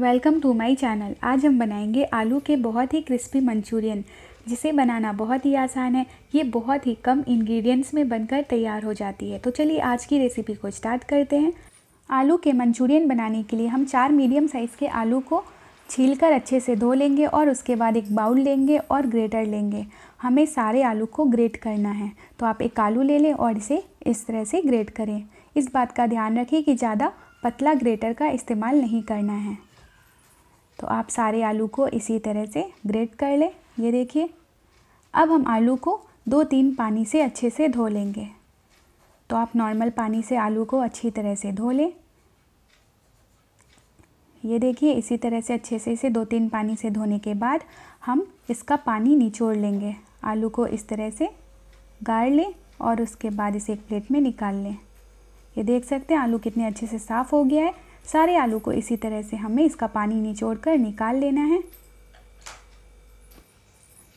welcome to my channel आज हम बनाएंगे आलू के बहुत ही क्रिस्पी मंचूरियन जिसे बनाना बहुत ही आसान है ये बहुत ही कम इंग्रेडिएंट्स में बनकर तैयार हो जाती है तो चलिए आज की रेसिपी को स्टार्ट करते हैं आलू के मंचूरियन बनाने के लिए हम चार मीडियम साइज़ के आलू को छील कर अच्छे से धो लेंगे और उसके बाद एक बाउल लेंगे और ग्रेटर लेंगे हमें सारे आलू को ग्रेट करना है तो आप एक आलू ले लें और इसे इस तरह से ग्रेट करें इस बात का ध्यान रखें कि ज़्यादा पतला ग्रेटर का इस्तेमाल नहीं करना है तो आप सारे आलू को इसी तरह से ग्रेट कर लें ये देखिए अब हम आलू को दो तीन पानी से अच्छे से धो लेंगे तो आप नॉर्मल पानी से आलू को अच्छी तरह से धो लें ये देखिए इसी तरह से अच्छे से इसे दो तीन पानी से धोने के बाद हम इसका पानी निचोड़ लेंगे आलू को इस तरह से गाड़ लें और उसके बाद इसे एक प्लेट में निकाल लें ये देख सकते हैं आलू कितने अच्छे से साफ़ हो गया है सारे आलू को इसी तरह से हमें इसका पानी निचोड़ कर निकाल लेना है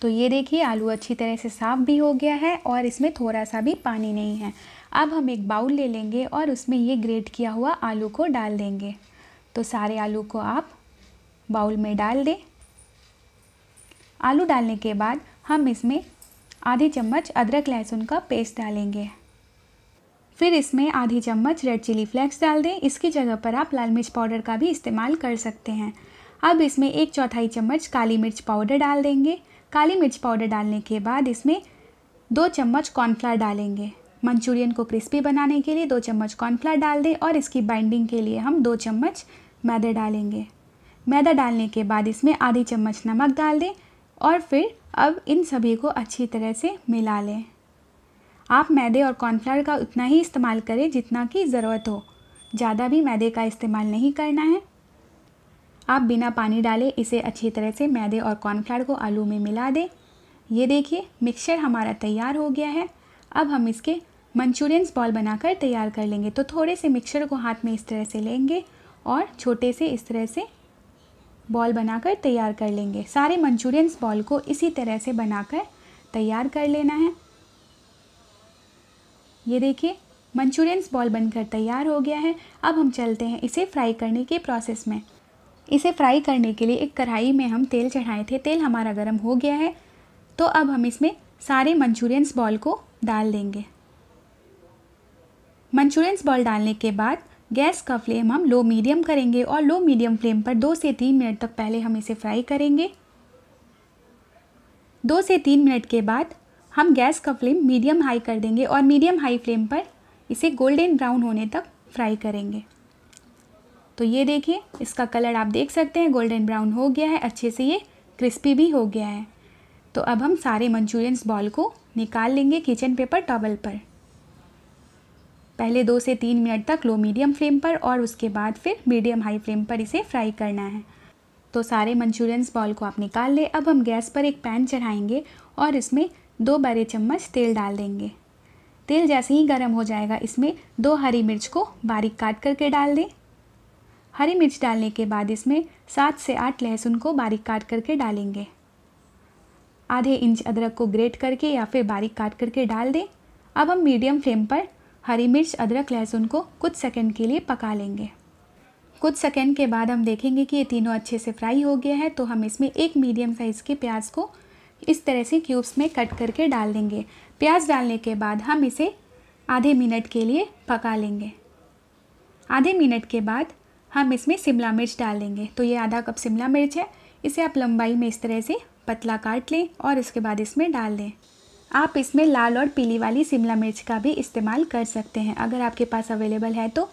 तो ये देखिए आलू अच्छी तरह से साफ़ भी हो गया है और इसमें थोड़ा सा भी पानी नहीं है अब हम एक बाउल ले लेंगे और उसमें ये ग्रेट किया हुआ आलू को डाल देंगे तो सारे आलू को आप बाउल में डाल दें आलू डालने के बाद हम इसमें आधी चम्मच अदरक लहसुन का पेस्ट डालेंगे फिर इसमें आधी चम्मच रेड चिली फ्लेक्स डाल दें इसकी जगह पर आप लाल मिर्च पाउडर का भी इस्तेमाल कर सकते हैं अब इसमें एक चौथाई चम्मच काली मिर्च पाउडर डाल देंगे काली मिर्च पाउडर डालने के बाद इसमें दो चम्मच कॉर्नफ्लावर डालेंगे मंचूरियन को क्रिस्पी बनाने के लिए दो चम्मच कॉर्नफ्लावर डाल दें और इसकी बाइंडिंग के लिए हम दो चम्मच मैदा डालेंगे मैदा डालने के बाद इसमें आधी चम्मच नमक डाल दें और फिर अब इन सभी को अच्छी तरह से मिला लें आप मैदे और कॉर्नफ्लावर का उतना ही इस्तेमाल करें जितना की ज़रूरत हो ज़्यादा भी मैदे का इस्तेमाल नहीं करना है आप बिना पानी डाले इसे अच्छी तरह से मैदे और कॉर्नफ्लावर को आलू में मिला दें ये देखिए मिक्सचर हमारा तैयार हो गया है अब हम इसके मंचूरियंस बॉल बनाकर तैयार कर लेंगे तो थोड़े से मिक्सचर को हाथ में इस तरह से लेंगे और छोटे से इस तरह से बॉल बनाकर तैयार कर लेंगे सारे मंचूरियंस बॉल को इसी तरह से बनाकर तैयार कर लेना है ये देखिए मंचूरियंस बॉल बनकर तैयार हो गया है अब हम चलते हैं इसे फ्राई करने के प्रोसेस में इसे फ्राई करने के लिए एक कढ़ाई में हम तेल चढ़ाए थे तेल हमारा गर्म हो गया है तो अब हम इसमें सारे मंचूरियंस बॉल को डाल देंगे मंचूरियंस बॉल डालने के बाद गैस का फ्लेम हम लो मीडियम करेंगे और लो मीडियम फ्लेम पर दो से तीन मिनट तक पहले हम इसे फ्राई करेंगे दो से तीन मिनट के बाद हम गैस का फ्लेम मीडियम हाई कर देंगे और मीडियम हाई फ्लेम पर इसे गोल्डन ब्राउन होने तक फ्राई करेंगे तो ये देखिए इसका कलर आप देख सकते हैं गोल्डन ब्राउन हो गया है अच्छे से ये क्रिस्पी भी हो गया है तो अब हम सारे मंचूरियंस बॉल को निकाल लेंगे किचन पेपर टॉवल पर पहले दो से तीन मिनट तक लो मीडियम फ्लेम पर और उसके बाद फिर मीडियम हाई फ्लेम पर इसे फ्राई करना है तो सारे मंचूरियंस बॉल को आप निकाल लें अब हम गैस पर एक पैन चढ़ाएंगे और इसमें दो बड़े चम्मच तेल डाल देंगे तेल जैसे ही गर्म हो जाएगा इसमें दो हरी मिर्च को बारीक काट करके डाल दें हरी मिर्च डालने के बाद इसमें सात से आठ लहसुन को बारीक काट करके डालेंगे आधे इंच अदरक को ग्रेट करके या फिर बारीक काट करके डाल दें अब हम मीडियम फ्लेम पर हरी मिर्च अदरक लहसुन को कुछ सेकंड के लिए पका लेंगे कुछ सेकंड के बाद हम देखेंगे कि ये तीनों अच्छे से फ्राई हो गया है तो हम इसमें एक मीडियम साइज़ के प्याज को इस तरह से क्यूब्स में कट करके डाल देंगे प्याज डालने के बाद हम इसे आधे मिनट के लिए पका लेंगे आधे मिनट के बाद हम इसमें शिमला मिर्च डाल देंगे तो ये आधा कप शिमला मिर्च है इसे आप लंबाई में इस तरह से पतला काट लें और इसके बाद इसमें डाल दें आप इसमें लाल और पीली वाली शिमला मिर्च का भी इस्तेमाल कर सकते हैं अगर आपके पास अवेलेबल है तो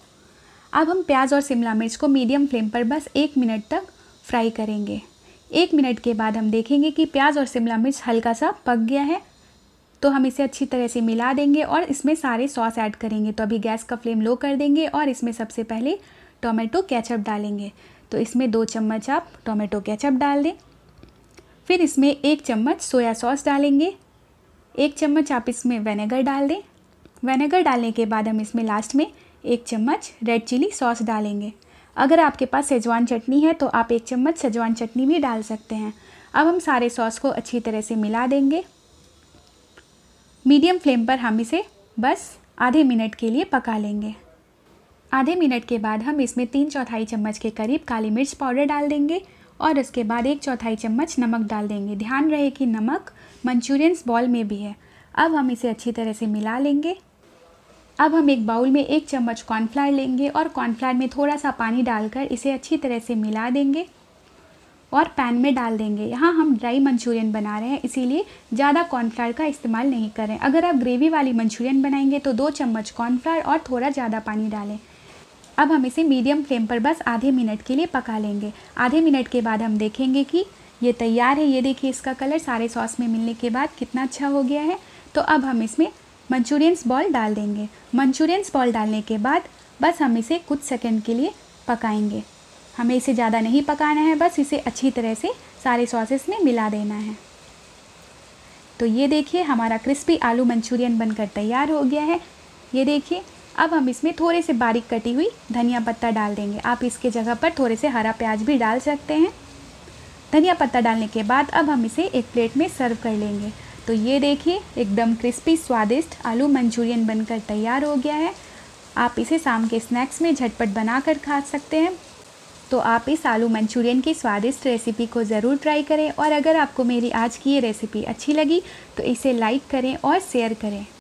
अब हम प्याज और शिमला मिर्च को मीडियम फ्लेम पर बस एक मिनट तक फ्राई करेंगे एक मिनट के बाद हम देखेंगे कि प्याज और शिमला मिर्च हल्का सा पक गया है तो हम इसे अच्छी तरह से मिला देंगे और इसमें सारे सॉस ऐड करेंगे तो अभी गैस का फ्लेम लो कर देंगे और इसमें सबसे पहले टोमेटो कैचअप डालेंगे तो इसमें दो चम्मच आप टोमेटो कैचअप डाल दें फिर इसमें एक चम्मच सोया सॉस डालेंगे एक चम्मच आप इसमें वेनेगर डाल दें वेनेगर डालने के बाद हम इसमें लास्ट में एक चम्मच रेड चिली सॉस डालेंगे अगर आपके पास सेजवान चटनी है तो आप एक चम्मच सेजवान चटनी भी डाल सकते हैं अब हम सारे सॉस को अच्छी तरह से मिला देंगे मीडियम फ्लेम पर हम इसे बस आधे मिनट के लिए पका लेंगे आधे मिनट के बाद हम इसमें तीन चौथाई चम्मच के करीब काली मिर्च पाउडर डाल देंगे और उसके बाद एक चौथाई चम्मच नमक डाल देंगे ध्यान रहे कि नमक मंचूरियंस बॉल में भी है अब हम इसे अच्छी तरह से मिला लेंगे अब हम एक बाउल में एक चम्मच कॉर्नफ्लावर लेंगे और कॉर्नफ्लावर में थोड़ा सा पानी डालकर इसे अच्छी तरह से मिला देंगे और पैन में डाल देंगे यहाँ हम ड्राई मंचूरियन बना रहे हैं इसीलिए ज़्यादा कॉर्नफ्लावर का इस्तेमाल नहीं करें अगर आप ग्रेवी वाली मंचूरियन बनाएंगे तो दो चम्मच कॉर्नफ्लावर और थोड़ा ज़्यादा पानी डालें अब हम इसे मीडियम फ्लेम पर बस आधे मिनट के लिए पका लेंगे आधे मिनट के बाद हम देखेंगे कि ये तैयार है ये देखिए इसका कलर सारे सॉस में मिलने के बाद कितना अच्छा हो गया है तो अब हम इसमें मंचूरियंस बॉल डाल देंगे मंचूरियंस बॉल डालने के बाद बस हम इसे कुछ सेकंड के लिए पकाएंगे हमें इसे ज़्यादा नहीं पकाना है बस इसे अच्छी तरह से सारे सॉसेस में मिला देना है तो ये देखिए हमारा क्रिस्पी आलू मंचूरियन बनकर तैयार हो गया है ये देखिए अब हम इसमें थोड़े से बारीक कटी हुई धनिया पत्ता डाल देंगे आप इसके जगह पर थोड़े से हरा प्याज भी डाल सकते हैं धनिया पत्ता डालने के बाद अब हम इसे एक प्लेट में सर्व कर लेंगे तो ये देखिए एकदम क्रिस्पी स्वादिष्ट आलू मंचूरियन बनकर तैयार हो गया है आप इसे शाम के स्नैक्स में झटपट बनाकर खा सकते हैं तो आप इस आलू मंचूरियन की स्वादिष्ट रेसिपी को ज़रूर ट्राई करें और अगर आपको मेरी आज की ये रेसिपी अच्छी लगी तो इसे लाइक करें और शेयर करें